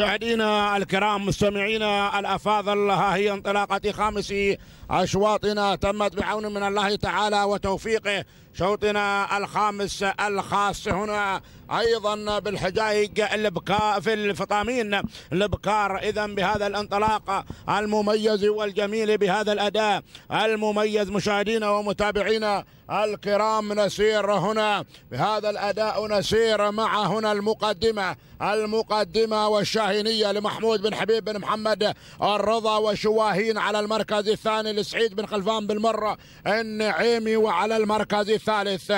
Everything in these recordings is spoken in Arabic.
مشاهدينا الكرام مستمعينا الافاضل ها هي انطلاقه خامس اشواطنا تمت بعون من الله تعالى وتوفيقه شوطنا الخامس الخاص هنا ايضا بالحجايق البكاء في الفطامين الابكار اذا بهذا الانطلاق المميز والجميل بهذا الاداء المميز مشاهدينا ومتابعينا الكرام نسير هنا بهذا الاداء نسير مع هنا المقدمه المقدمه والشاهينيه لمحمود بن حبيب بن محمد الرضا وشواهين على المركز الثاني لسعيد بن خلفان بالمره النعيمي وعلى المركز الثالث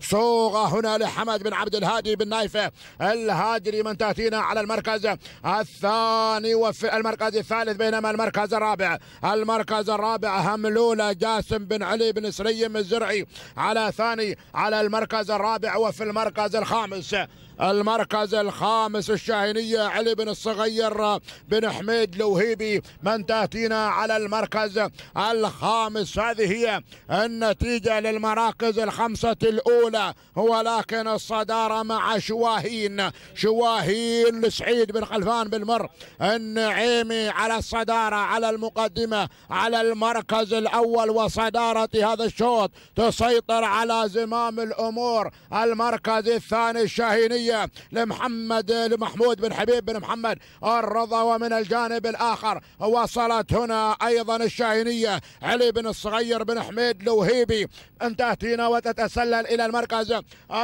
صوغة هنا لحمد بن عبد الهادي بن نايف الهادري من تأتينا على المركز الثاني وفي المركز الثالث بينما المركز الرابع المركز الرابع هملولة جاسم بن علي بن سليم الزرعي على ثاني على المركز الرابع وفي المركز الخامس المركز الخامس الشاهينية علي بن الصغير بن حميد لوهيبي من تأتينا على المركز الخامس هذه هي النتيجة للمراكز الخمسة الأولى ولكن الصدارة مع شواهين شواهين لسعيد بن خلفان بالمر النعيمي على الصدارة على المقدمة على المركز الأول وصدارة هذا الشوط تسيطر على زمام الأمور المركز الثاني الشاهينية الجنوبية لمحمد لمحمود بن حبيب بن محمد الرضا ومن الجانب الآخر وصلت هنا أيضا الشاهينية علي بن الصغير بن حميد لوهيبي أن تأتينا وتتسلل إلى المركز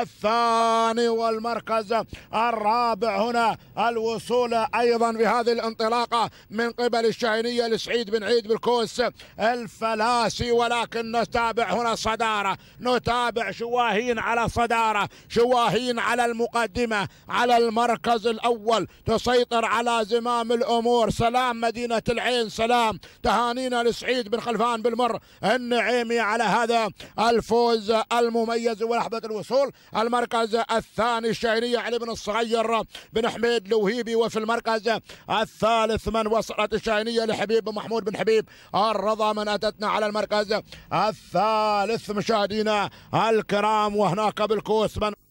الثاني والمركز الرابع هنا الوصول أيضا بهذه الانطلاقة من قبل الشاهينية لسعيد بن عيد بالكوس الفلاسي ولكن نتابع هنا الصدارة نتابع شواهين على صدارة شواهين على المقدمة مقدمة على المركز الأول تسيطر على زمام الأمور سلام مدينة العين سلام تهانينا لسعيد بن خلفان بالمر النعيمي على هذا الفوز المميز ولحظة الوصول المركز الثاني الشهرية علي بن الصغير بن حميد لوهيبي وفي المركز الثالث من وصلت الشاهنية لحبيب محمود بن حبيب الرضا من أتتنا على المركز الثالث مشاهدينا الكرام وهناك بالكوس من